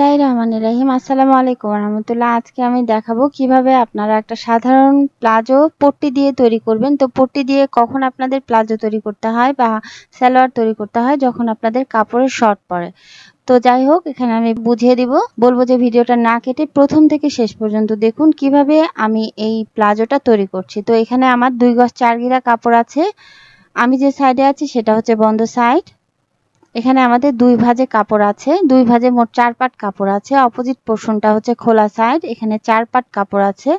বিসমিল্লাহ রহমান রহিম আসসালামু আলাইকুম রহমতুল্লাহ আজকে আমি দেখাবো কিভাবে আপনারা একটা সাধারণ প্লাজো পট্টি দিয়ে তৈরি করবেন তো পট্টি দিয়ে কখন আপনাদের প্লাজো তৈরি করতে হয় বা স্যালোয়ার তৈরি করতে হয় যখন আপনাদের কাপড়ের শর্ট পড়ে তো যাই হোক এখানে আমি বুঝিয়ে দিব বলবো যে ভিডিওটা না কেটে প্রথম থেকে শেষ পর্যন্ত দেখুন কিভাবে আমি এই প্লাজোটা তৈরি করছি তো এখানে আমার দুই গজ চার গিরা কাপড় আছে আমি যে সাইডে আছি সেটা হচ্ছে বন্ধ সাইড এখানে আমাদের দুই ভাজে কাপড় আছে দুই ভাজে মোট চার পাট কাপড় আছে অপোজিট পোর্শনটা হচ্ছে খোলা সাইড এখানে চার পাট কাপড় আছে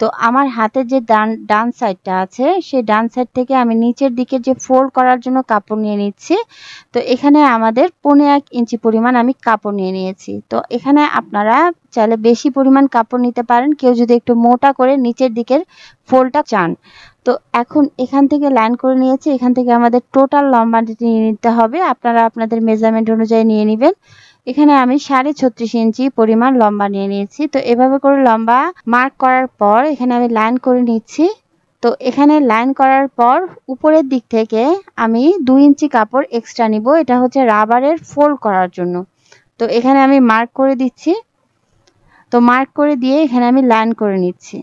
তো আমার হাতে যে ডান ডান সাইডটা আছে সেই ডান সাইড থেকে আমি নিচের দিকে যে ফোল্ড করার জন্য কাপড় নিয়ে নিচ্ছি তো এখানে আমাদের পনে এক ইঞ্চি পরিমাণ আমি কাপড় নিয়ে নিয়েছি তো এখানে আপনারা চাইলে বেশি পরিমাণ কাপড় নিতে পারেন কেউ যদি একটু মোটা করে নিচের দিকের ফোলটা চান তো এখন এখান থেকে লাইন করে নিয়েছি এখান থেকে আমাদের টোটাল লম্বাটি নিয়ে নিতে হবে আপনারা আপনাদের মেজারমেন্ট অনুযায়ী নিয়ে নেবেন এখানে আমি সাড়ে ছত্রিশ ইঞ্চি পরিমাণ লম্বা নিয়ে নিয়েছি তো এভাবে করে লম্বা মার্ক করার পর এখানে আমি লাইন করে নিচ্ছি তো এখানে লাইন করার পর উপরের দিক থেকে আমি দুই ইঞ্চি কাপড় এক্সট্রা নিব এটা হচ্ছে রাবারের ফোল্ড করার জন্য তো এখানে আমি মার্ক করে দিচ্ছি তো মার্ক করে দিয়ে এখানে আমি লাইন করে নিচ্ছি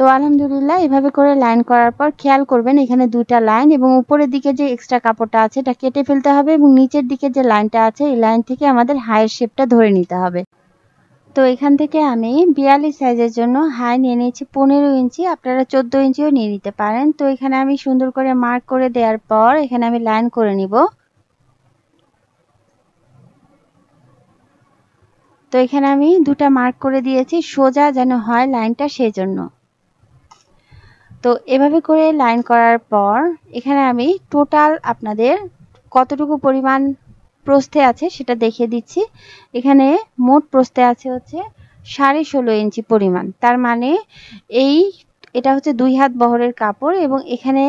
তো আলহামদুলিল্লাহ এভাবে করে লাইন করার পর খেয়াল করবেন এখানে দুইটা লাইন এবং উপরের দিকে যে এক্সট্রা কাপড়টা আছে এটা কেটে ফেলতে হবে এবং নিচের দিকে যে লাইনটা আছে এই লাইন থেকে আমাদের হায়ের শেপটা ধরে নিতে হবে তো এখান থেকে আমি বিয়াল্লিশ সাইজের জন্য হাই নিয়ে নিয়েছি পনেরো ইঞ্চি আপনারা চোদ্দ ইঞ্চিও নিয়ে নিতে পারেন তো এখানে আমি সুন্দর করে মার্ক করে দেওয়ার পর এখানে আমি লাইন করে নিব তো এখানে আমি দুটা মার্ক করে দিয়েছি সোজা যেন হয় লাইনটা সেজন্য তো এভাবে করে লাইন করার পর এখানে আমি টোটাল আপনাদের কতটুকু পরিমাণ প্রস্থে আছে সেটা দেখে দিচ্ছি এখানে মোট প্রস্থে আছে হচ্ছে সাড়ে ষোলো ইঞ্চি পরিমাণ তার মানে এই এটা হচ্ছে দুই হাত বহরের কাপড় এবং এখানে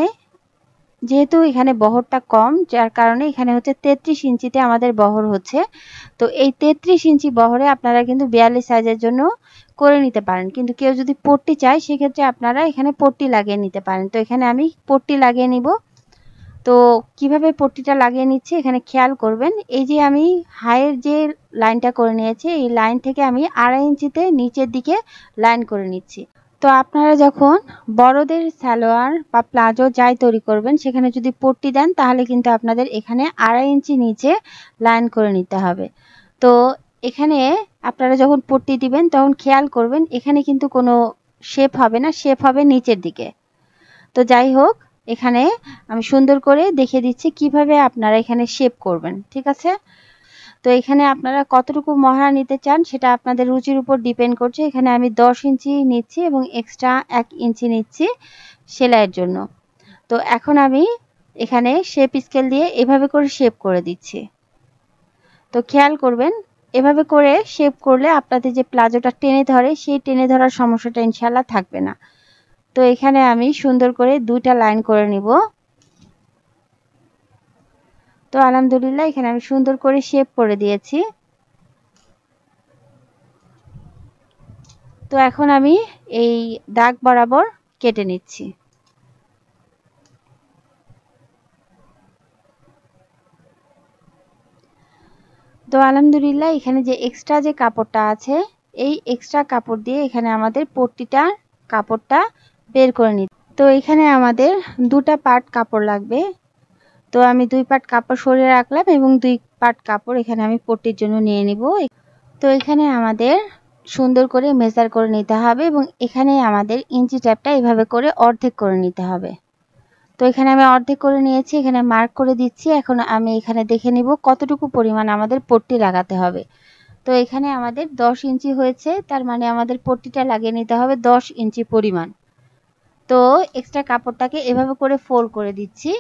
যেহেতু এখানে বহরটা কম যার কারণে এখানে হচ্ছে তেত্রিশ ইঞ্চিতে আমাদের বহর হচ্ছে তো এই তেত্রিশ ইঞ্চি বহরে আপনারা কিন্তু বিয়াল্লিশ সাইজের জন্য করে নিতে পারেন কিন্তু কেউ যদি পট্টি চায় সেক্ষেত্রে আপনারা এখানে পট্টি লাগিয়ে নিতে পারেন তো এখানে আমি পট্টি লাগিয়ে নিব তো কিভাবে পট্টিটা লাগিয়ে নিচ্ছি এখানে খেয়াল করবেন এই যে আমি হায়ের যে লাইনটা করে নিয়েছি এই লাইন থেকে আমি আড়াই ইঞ্চিতে নিচের দিকে লাইন করে নিচ্ছি তো আপনারা যখন বড়দের সালোয়ার বা প্লাজো যাই তৈরি করবেন সেখানে যদি পট্টি দেন তাহলে কিন্তু আপনাদের এখানে আড়াই ইঞ্চি নিচে লাইন করে নিতে হবে তো এখানে আপনারা যখন পট্টি দিবেন তখন খেয়াল করবেন এখানে কিন্তু কোনো শেপ হবে না শেপ হবে নিচের দিকে তো যাই হোক এখানে আমি সুন্দর করে দেখে দিচ্ছি কিভাবে আপনারা এখানে শেপ করবেন ঠিক আছে তো এখানে আপনারা কতটুকু মহড়া নিতে চান সেটা আপনাদের রুচির উপর ডিপেন্ড করছে এখানে আমি দশ ইঞ্চি নিচ্ছি এবং এক্সট্রা এক ইঞ্চি নিচ্ছি সেলাইয়ের জন্য তো এখন আমি এখানে শেপ স্কেল দিয়ে এভাবে করে শেপ করে দিচ্ছি তো খেয়াল করবেন এভাবে করে শেপ করলে আপনাদের যে প্লাজোটা টেনে ধরে সেই টেনে ধরার সমস্যাটা ইনশাল্লাহ থাকবে না তো এখানে আমি সুন্দর করে দুইটা লাইন করে নিব তো আলহামদুলিল্লাহ এখানে আমি সুন্দর করে শেপ করে দিয়েছি তো এখন আমি এই দাগ বরাবর কেটে নিচ্ছি তো আলহামদুলিল্লাহ এখানে যে এক্সট্রা যে কাপড়টা আছে এই এক্সট্রা কাপড় দিয়ে এখানে আমাদের পট্টিটা কাপড়টা বের করে নিতে তো এখানে আমাদের দুটা পার্ট কাপড় লাগবে তো আমি দুই পার্ট কাপড় সরিয়ে রাখলাম এবং দুই পার্ট কাপড় এখানে আমি পট্টির জন্য নিয়ে নিব তো এখানে আমাদের সুন্দর করে মেজার করে নিতে হবে এবং এখানে আমাদের ইঞ্চি ট্যাপটা এভাবে করে অর্ধেক করে নিতে হবে তো এখানে আমি অর্ধেক করে নিয়েছি এখানে মার্ক করে দিচ্ছি এখন আমি এখানে দেখে নিব কতটুকু পরিমাণ আমাদের পট্টি লাগাতে হবে তো এখানে আমাদের 10 ইঞ্চি হয়েছে তার মানে আমাদের পট্টিটা লাগিয়ে নিতে হবে 10 ইঞ্চি পরিমাণ তো এক্সট্রা কাপড়টাকে এভাবে করে ফোল্ড করে দিচ্ছি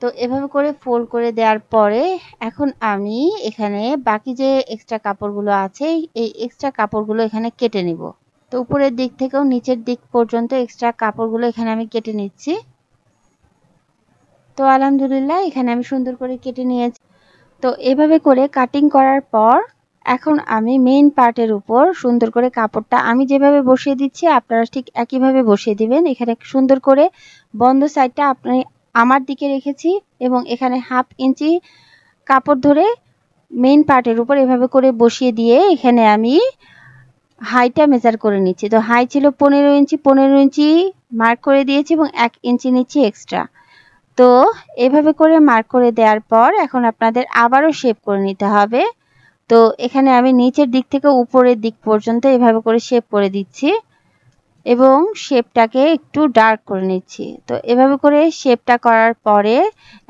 তো এভাবে করে ফোল্ড করে দেওয়ার পরে এখন আমি এখানে বাকি যে এক্সট্রা কাপড়গুলো আছে এই এক্সট্রা কাপড়গুলো এখানে কেটে নিব তো উপরের দিক থেকেও নিচের দিক পর্যন্ত এক্সট্রা কাপড়গুলো এখানে আমি কেটে নিচ্ছি তো আলহামদুলিল্লাহ এখানে আমি সুন্দর করে কেটে নিয়েছি তো এভাবে করে কাটিং করার পর এখন আমি মেইন পার্টের উপর সুন্দর করে কাপড়টা আমি যেভাবে বসিয়ে দিচ্ছি আপনারা ঠিক একইভাবে বসিয়ে দিবেন এখানে সুন্দর করে বন্ধ সাইডটা আপনি আমার দিকে রেখেছি এবং এখানে হাফ ইঞ্চি কাপড় ধরে মেইন পার্টের উপর এভাবে করে বসিয়ে দিয়ে এখানে আমি হাইটা মেজার করে নিচ্ছি তো হাই ছিল পনেরো ইঞ্চি পনেরো ইঞ্চি মার্ক করে দিয়েছি এবং এক ইঞ্চি নিচ্ছি এক্সট্রা তো এভাবে করে মার্ক করে দেওয়ার পর এখন আপনাদের আবারও শেপ করে নিতে হবে তো এখানে আমি নিচের দিক থেকে উপরের দিক পর্যন্ত এভাবে করে শেপ করে দিচ্ছি এবং শেপটাকে একটু ডার্ক করে নিচ্ছি তো এভাবে করে শেপটা করার পরে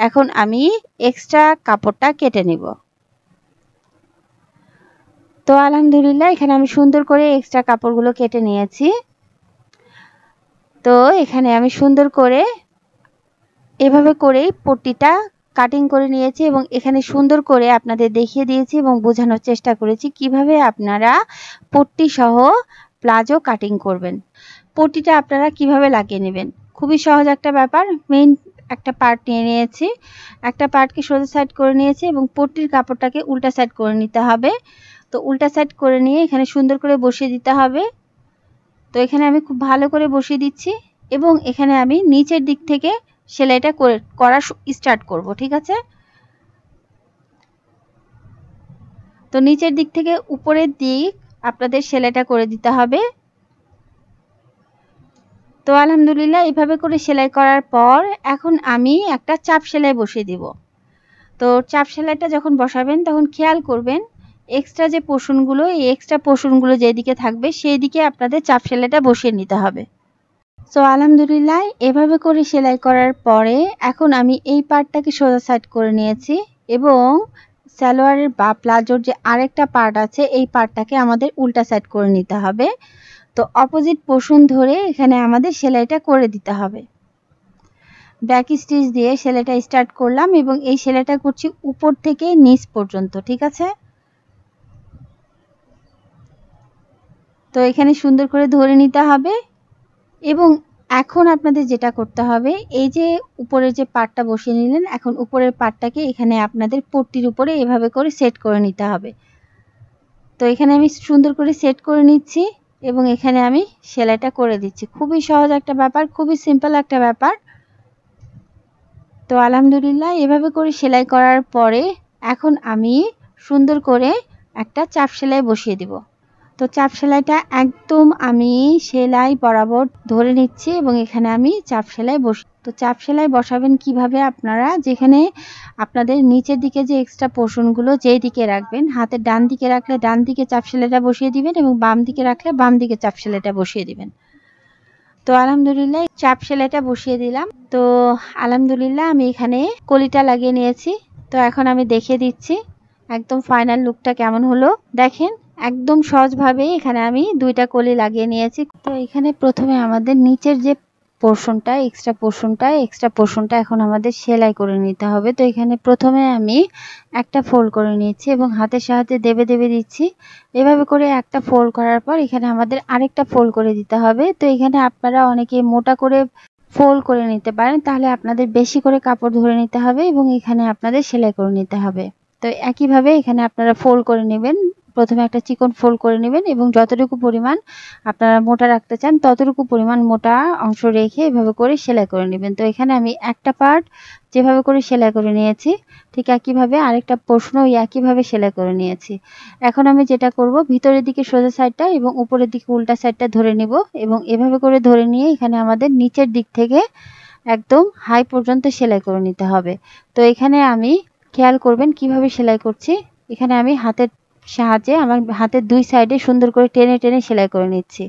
এখন আমি এক্সট্রা কাপড়টা কেটে নেব তো আলহামদুলিল্লাহ এখানে আমি সুন্দর করে এক্সট্রা কাপড়গুলো কেটে নিয়েছি তো এখানে আমি সুন্দর করে এভাবে করেই পট্টিটা কাটিং করে নিয়েছি এবং এখানে সুন্দর করে আপনাদের দেখিয়ে দিয়েছি এবং বোঝানোর চেষ্টা করেছি কিভাবে আপনারা পট্টি সহ প্লাজো কাটিং করবেন পট্টিটা আপনারা কিভাবে লাগিয়ে নেবেন খুবই সহজ একটা ব্যাপার মেইন একটা পার্ট নিয়ে নিয়েছি একটা পার্টকে সোজা সাইড করে নিয়েছি এবং পট্টির কাপড়টাকে উল্টা সাইড করে নিতে হবে তো উল্টা সাইড করে নিয়ে এখানে সুন্দর করে বসিয়ে দিতে হবে তো এখানে আমি খুব ভালো করে বসিয়ে দিচ্ছি এবং এখানে আমি নিচের দিক থেকে সেলাইটা করে করা স্টার্ট করব ঠিক আছে তো নিচের দিক থেকে উপরের দিক আপনাদের সেলাইটা করে দিতে হবে তো আলহামদুলিল্লাহ এভাবে করে সেলাই করার পর এখন আমি একটা চাপ সেলাই বসিয়ে দিব তো চাপ সেলাইটা যখন বসাবেন তখন খেয়াল করবেন এক্সট্রা যে পোষণগুলো এই এক্সট্রা পোষণগুলো যেদিকে থাকবে সেই দিকে আপনাদের চাপ সেলাইটা বসিয়ে নিতে হবে সো আলহামদুলিল্লাহ এভাবে করে সেলাই করার পরে এখন আমি এই পার্টটাকে সোজা সাইড করে নিয়েছি এবং সালোয়ারের বা প্লাজোর যে আরেকটা পার্ট আছে এই পার্টটাকে আমাদের উল্টা সাইড করে নিতে হবে তো অপোজিট পোষণ ধরে এখানে আমাদের সেলাইটা করে দিতে হবে ব্যাক স্টিচ দিয়ে সেলাইটা স্টার্ট করলাম এবং এই সেলাইটা করছি উপর থেকে নিচ পর্যন্ত ঠিক আছে তো এখানে সুন্দর করে ধরে নিতে হবে এবং এখন আপনাদের যেটা করতে হবে এই যে উপরের যে পাটটা বসিয়ে নিলেন এখন উপরের পাটটাকে এখানে আপনাদের পট্টির উপরে এভাবে করে সেট করে নিতে হবে তো এখানে আমি সুন্দর করে সেট করে নিচ্ছি এবং এখানে আমি সেলাইটা করে দিচ্ছি খুবই সহজ একটা ব্যাপার খুবই সিম্পল একটা ব্যাপার তো আলহামদুলিল্লাহ এভাবে করে সেলাই করার পরে এখন আমি সুন্দর করে একটা চাপ সেলাই বসিয়ে দেবো তো চাপ সেলাইটা একদম আমি সেলাই বরাবর ধরে নিচ্ছি এবং এখানে আমি চাপ সেলাই বস তো চাপ সেলাই বসাবেন কিভাবে আপনারা যেখানে আপনাদের নিচের দিকে যে এক্সট্রা পোষণগুলো যেই দিকে রাখবেন হাতের ডান দিকে রাখলে ডান দিকে চাপ সেলাইটা বসিয়ে দিবেন এবং বাম দিকে রাখলে বাম দিকে চাপ সেলাইটা বসিয়ে দিবেন তো আলহামদুলিল্লাহ চাপ সেলাইটা বসিয়ে দিলাম তো আলহামদুলিল্লাহ আমি এখানে কলিটা লাগিয়ে নিয়েছি তো এখন আমি দেখে দিচ্ছি একদম ফাইনাল লুকটা কেমন হলো দেখেন একদম সহজভাবে এখানে আমি দুইটা কলি লাগিয়ে নিয়েছি তো এখানে প্রথমে আমাদের নিচের যে পোর্শনটা এক্সট্রা পোর্শনটা এক্সট্রা পোর্শনটা এখন আমাদের সেলাই করে নিতে হবে তো এখানে প্রথমে আমি একটা ফোল্ড করে নিয়েছি এবং হাতের সাহায্যে দেবে দেবে দিচ্ছি এভাবে করে একটা ফোল্ড করার পর এখানে আমাদের আরেকটা ফোল্ড করে দিতে হবে তো এখানে আপনারা অনেকে মোটা করে ফোল্ড করে নিতে পারেন তাহলে আপনাদের বেশি করে কাপড় ধরে নিতে হবে এবং এখানে আপনাদের সেলাই করে নিতে হবে তো একইভাবে এখানে আপনারা ফোল্ড করে নেবেন প্রথমে একটা চিকন ফোল্ড করে নেবেন এবং যতটুকু পরিমাণ আপনারা মোটা রাখতে চান ততটুকু পরিমাণ মোটা অংশ রেখে এভাবে করে সেলাই করে নেবেন তো এখানে আমি একটা পার্ট যেভাবে করে সেলাই করে নিয়েছি ঠিক একইভাবে আরেকটা প্রশ্ন একইভাবে সেলাই করে নিয়েছি এখন আমি যেটা করব ভিতরের দিকে সোজা সাইডটা এবং উপরের দিকে উল্টা সাইডটা ধরে নেব এবং এভাবে করে ধরে নিয়ে এখানে আমাদের নিচের দিক থেকে একদম হাই পর্যন্ত সেলাই করে নিতে হবে তো এখানে আমি খেয়াল করবেন কিভাবে সেলাই করছি এখানে আমি হাতের সাহায্যে আমার হাতের দুই সাইডে সুন্দর করে টেনে টেনে সেলাই করে নিচ্ছি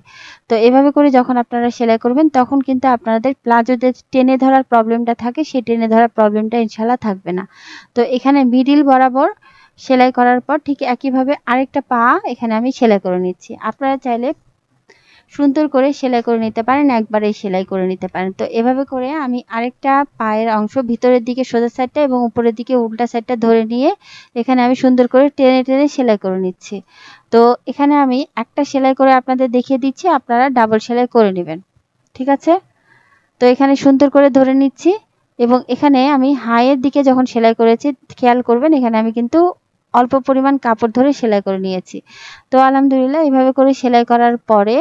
তো এভাবে করে যখন আপনারা সেলাই করবেন তখন কিন্তু আপনাদের প্লাজোতে টেনে ধরার প্রবলেমটা থাকে সেই টেনে ধরার প্রবলেমটা ইনশাল্লাহ থাকবে না তো এখানে মিডিল বরাবর সেলাই করার পর ঠিক একইভাবে আরেকটা পা এখানে আমি সেলাই করে নিচ্ছি আপনারা চাইলে সুন্দর করে সেলাই করে নিতে পারেন একবারে সেলাই করে নিতে পারেন তো এভাবে করে আমি আরেকটা পায়ের অংশ ভিতরের দিকে সোজা সাইডটা এবং উপরের দিকে উল্টা সাইডটা ধরে নিয়ে এখানে আমি সুন্দর করে টেনে টেনে সেলাই করে নিচ্ছি তো এখানে আমি একটা সেলাই করে আপনাদের দেখিয়ে দিচ্ছি আপনারা ডাবল সেলাই করে নেবেন ঠিক আছে তো এখানে সুন্দর করে ধরে নিচ্ছি এবং এখানে আমি হাইয়ের দিকে যখন সেলাই করেছি খেয়াল করবেন এখানে আমি কিন্তু অল্প পরিমাণ কাপড় ধরে সেলাই করে নিয়েছি তো আলহামদুলিল্লাহ এইভাবে করে সেলাই করার পরে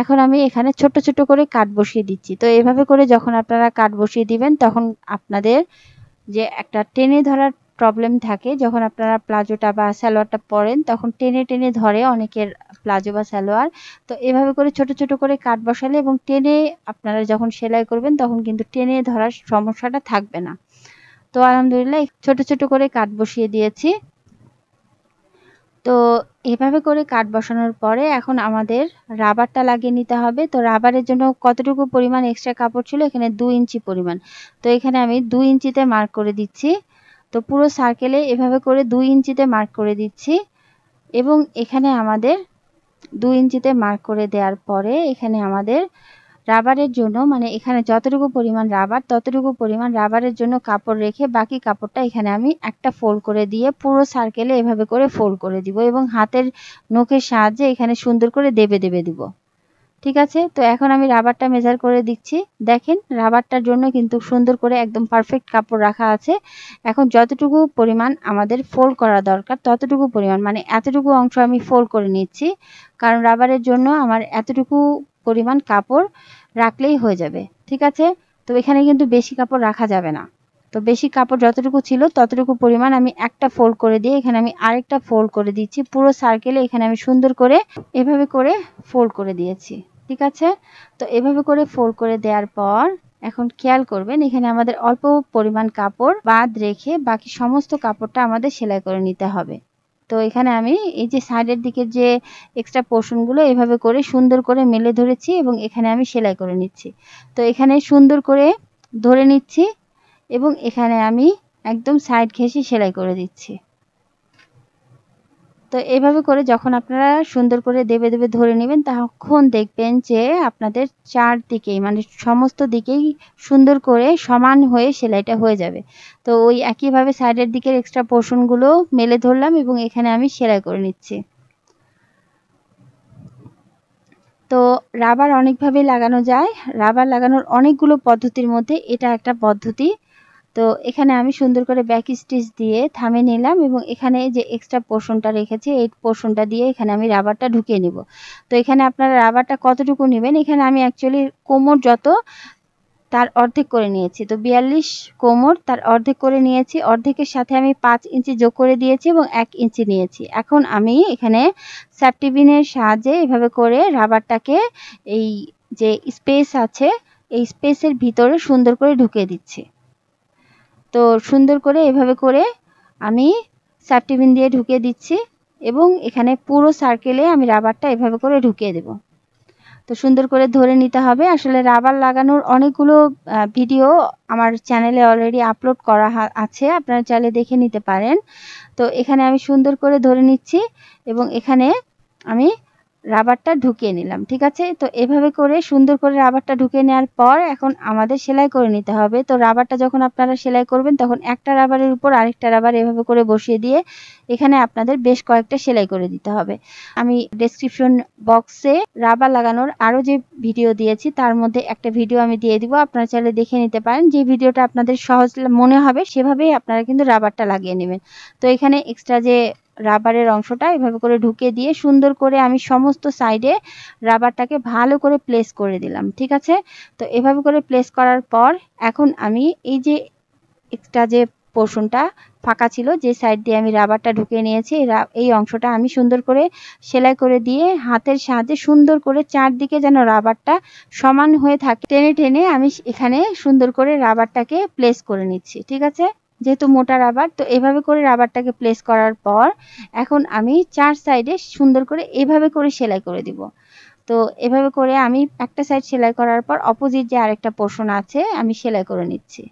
এখন আমি এখানে ছোট ছোট করে কাট বসিয়ে দিচ্ছি তো এভাবে করে যখন আপনারা কাট বসিয়ে দিবেন তখন আপনাদের যে একটা টেনে ধরার প্রবলেম থাকে যখন আপনারা প্লাজোটা বা সালোয়ারটা পরেন তখন টেনে টেনে ধরে অনেকের প্লাজো বা সালোয়ার তো এভাবে করে ছোট ছোট করে কাট বসালে এবং টেনে আপনারা যখন সেলাই করবেন তখন কিন্তু টেনে ধরার সমস্যাটা থাকবে না তো আলহামদুলিল্লাহ ছোট ছোট করে কাট বসিয়ে দিয়েছি তো এভাবে করে কাঠ বসানোর পরে এখন আমাদের রাবারটা লাগিয়ে নিতে হবে তো রাবারের জন্য কতটুকু পরিমাণ এক্সট্রা কাপড় ছিল এখানে দু ইঞ্চি পরিমাণ তো এখানে আমি দু ইঞ্চিতে মার্ক করে দিচ্ছি তো পুরো সার্কেলে এভাবে করে দু ইঞ্চিতে মার্ক করে দিচ্ছি এবং এখানে আমাদের দু ইঞ্চিতে মার্ক করে দেওয়ার পরে এখানে আমাদের রাবারের জন্য মানে এখানে যতটুকু পরিমাণ রাবার ততটুকু পরিমাণ রাবারের জন্য কাপড় রেখে বাকি কাপড়টা এখানে আমি একটা ফোল্ড করে দিয়ে পুরো সার্কেলে এভাবে করে ফোল্ড করে দিব এবং হাতের নখের সাহায্যে এখানে সুন্দর করে দেবে দেবে দিব ঠিক আছে তো এখন আমি রাবারটা মেজার করে দিচ্ছি দেখেন রাবারটার জন্য কিন্তু সুন্দর করে একদম পারফেক্ট কাপড় রাখা আছে এখন যতটুকু পরিমাণ আমাদের ফোল্ড করা দরকার ততটুকু পরিমাণ মানে এতটুকু অংশ আমি ফোল্ড করে নিচ্ছি কারণ রাবারের জন্য আমার এতটুকু পরিমাণ কাপড় রাখলেই হয়ে যাবে ঠিক আছে তো এখানে কিন্তু বেশি কাপড় রাখা যাবে না তো বেশি কাপড় যতটুকু ছিল ততটুকু পরিমাণ আমি একটা ফোল্ড করে দিয়ে এখানে আমি আরেকটা ফোল্ড করে দিচ্ছি পুরো সার্কেলে এখানে আমি সুন্দর করে এভাবে করে ফোল্ড করে দিয়েছি ঠিক আছে তো এভাবে করে ফোল্ড করে দেওয়ার পর এখন খেয়াল করবেন এখানে আমাদের অল্প পরিমাণ কাপড় বাদ রেখে বাকি সমস্ত কাপড়টা আমাদের সেলাই করে নিতে হবে তো এখানে আমি এই যে সাইডের দিকে যে এক্সট্রা পোর্শনগুলো এভাবে করে সুন্দর করে মেলে ধরেছি এবং এখানে আমি সেলাই করে নিচ্ছি তো এখানে সুন্দর করে ধরে নিচ্ছি এবং এখানে আমি একদম সাইড ঘেঁষে সেলাই করে দিচ্ছি তো এইভাবে করে যখন আপনারা সুন্দর করে দেবে দেবে ধরে নেবেন তখন দেখবেন যে আপনাদের চারদিকেই মানে সমস্ত দিকেই সুন্দর করে সমান হয়ে সেলাইটা হয়ে যাবে তো ওই একইভাবে সাইডের দিকের এক্সট্রা পোর্শনগুলো মেলে ধরলাম এবং এখানে আমি সেলাই করে নিচ্ছি তো রাবার অনেকভাবে লাগানো যায় রাবার লাগানোর অনেকগুলো পদ্ধতির মধ্যে এটা একটা পদ্ধতি তো এখানে আমি সুন্দর করে ব্যাক স্টিচ দিয়ে থামে নিলাম এবং এখানে যে এক্সট্রা পোর্শনটা রেখেছি এই পোর্শনটা দিয়ে এখানে আমি রাবারটা ঢুকিয়ে নিব তো এখানে আপনারা রাবারটা কতটুকু নেবেন এখানে আমি অ্যাকচুয়ালি কোমর যত তার অর্ধেক করে নিয়েছি তো বিয়াল্লিশ কোমর তার অর্ধেক করে নিয়েছি অর্ধেকের সাথে আমি পাঁচ ইঞ্চি যোগ করে দিয়েছি এবং এক ইঞ্চি নিয়েছি এখন আমি এখানে স্যাপটিবিনের সাহায্যে এভাবে করে রাবারটাকে এই যে স্পেস আছে এই স্পেসের ভিতরে সুন্দর করে ঢুকিয়ে দিচ্ছি তো সুন্দর করে এভাবে করে আমি টিফিন দিয়ে ঢুকিয়ে দিচ্ছি এবং এখানে পুরো সার্কেলে আমি রাবারটা এভাবে করে ঢুকিয়ে দেব তো সুন্দর করে ধরে নিতে হবে আসলে রাবার লাগানোর অনেকগুলো ভিডিও আমার চ্যানেলে অলরেডি আপলোড করা আছে আপনারা চাইলে দেখে নিতে পারেন তো এখানে আমি সুন্দর করে ধরে নিচ্ছি এবং এখানে আমি রাবারটা ঢুকিয়ে নিলাম ঠিক আছে তো এভাবে করে সুন্দর করে রাবারটা ঢুকিয়ে নেওয়ার পর এখন আমাদের সেলাই করে নিতে হবে তো রাবারটা যখন আপনারা সেলাই করবেন তখন একটা রাবারের উপর আরেকটা রাবার এভাবে করে বসিয়ে দিয়ে এখানে আপনাদের বেশ কয়েকটা সেলাই করে দিতে হবে আমি ডেসক্রিপশন বক্সে রাবার লাগানোর আরও যে ভিডিও দিয়েছি তার মধ্যে একটা ভিডিও আমি দিয়ে দিব আপনারা চাইলে দেখে নিতে পারেন যে ভিডিওটা আপনাদের সহজ মনে হবে সেভাবেই আপনারা কিন্তু রাবারটা লাগিয়ে নেবেন তো এখানে এক্সট্রা যে রাবারের অংশটা এভাবে করে ঢুকে দিয়ে সুন্দর করে আমি সমস্ত সাইডে রাবারটাকে ভালো করে প্লেস করে দিলাম ঠিক আছে তো এভাবে করে প্লেস করার পর এখন আমি এই যে এক্সট্রা যে পোর্শনটা ফাঁকা ছিল যে সাইড দিয়ে আমি রাবারটা ঢুকে নিয়েছি এই অংশটা আমি সুন্দর করে সেলাই করে দিয়ে হাতের সাহায্যে সুন্দর করে চারদিকে যেন রাবারটা সমান হয়ে থাকে টেনে টেনে আমি এখানে সুন্দর করে রাবারটাকে প্লেস করে নিচ্ছি ঠিক আছে যেহেতু মোটা রাবার তো এভাবে করে রাবারটাকে প্লেস করার পর এখন আমি চার সাইডে সুন্দর করে এভাবে করে সেলাই করে দিব তো এভাবে করে আমি একটা সাইড সেলাই করার পর অপোজিট যে আরেকটা পোর্শন আছে আমি সেলাই করে নিচ্ছি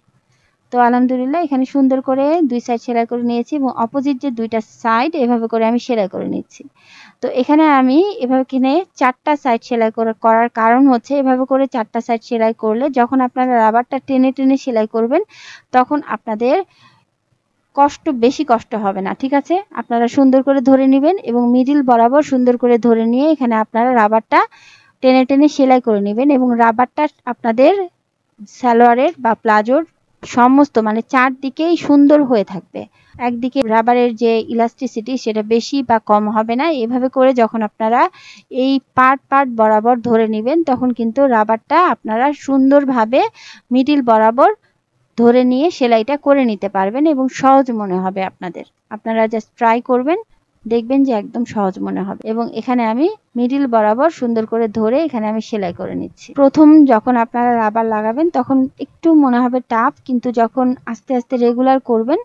তো আলহামদুলিল্লাহ এখানে সুন্দর করে দুই সাইড সেলাই করে নিয়েছি এবং অপোজিট যে দুইটা সাইড এভাবে করে আমি সেলাই করে নিচ্ছি তো এখানে আমি এভাবে কিনে চারটা সাইড সেলাই করার কারণ হচ্ছে এভাবে করে চারটা সাইড সেলাই করলে যখন আপনারা রাবারটা টেনে টেনে সেলাই করবেন তখন আপনাদের কষ্ট বেশি কষ্ট হবে না ঠিক আছে আপনারা সুন্দর করে ধরে নেবেন এবং মিডিল বরাবর সুন্দর করে ধরে নিয়ে এখানে আপনারা রাবারটা টেনে টেনে সেলাই করে নেবেন এবং রাবারটা আপনাদের সালোয়ারের বা প্লাজোর সমস্ত মানে চারদিকেই সুন্দর হয়ে থাকবে একদিকে রাবারের যে ইলাস্টিসিটি সেটা বেশি বা কম হবে না এভাবে করে যখন আপনারা এই পার্ট পার্ট বরাবর ধরে নেবেন তখন কিন্তু রাবারটা আপনারা সুন্দরভাবে মিডিল বরাবর ধরে নিয়ে সেলাইটা করে নিতে পারবেন এবং সহজ মনে হবে আপনাদের আপনারা জাস্ট ট্রাই করবেন দেখবেন যে একদম সহজ মনে হবে এবং এখানে আমি মিডিল বরাবর সুন্দর করে ধরে এখানে আমি সেলাই করে নিচ্ছি প্রথম যখন আপনারা রাবার লাগাবেন তখন একটু মনে হবে টাফ কিন্তু যখন আস্তে আস্তে রেগুলার করবেন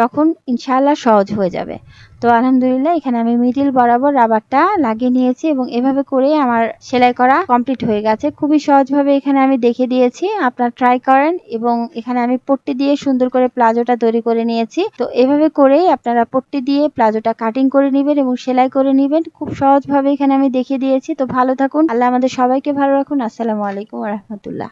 তখন ইনশাআল্লাহ সহজ হয়ে যাবে তো আলহামদুলিল্লাহ এখানে আমি মিডিল বরাবর রাবারটা লাগিয়ে নিয়েছি এবং এভাবে করে আমার সেলাই করা কমপ্লিট হয়ে গেছে খুবই সহজভাবে এখানে আমি দেখে দিয়েছি আপনার ট্রাই করেন এবং এখানে আমি পট্টি দিয়ে সুন্দর করে প্লাজোটা তৈরি করে নিয়েছি তো এভাবে করেই আপনারা পট্টি দিয়ে প্লাজোটা কাটিং করে নেবেন এবং সেলাই করে নেবেন খুব সহজভাবে এখানে আমি দেখিয়ে দিয়েছি তো ভালো থাকুন আল্লাহ আমাদের সবাইকে ভালো রাখুন আসসালামু আলাইকুম রহমতুল্লাহ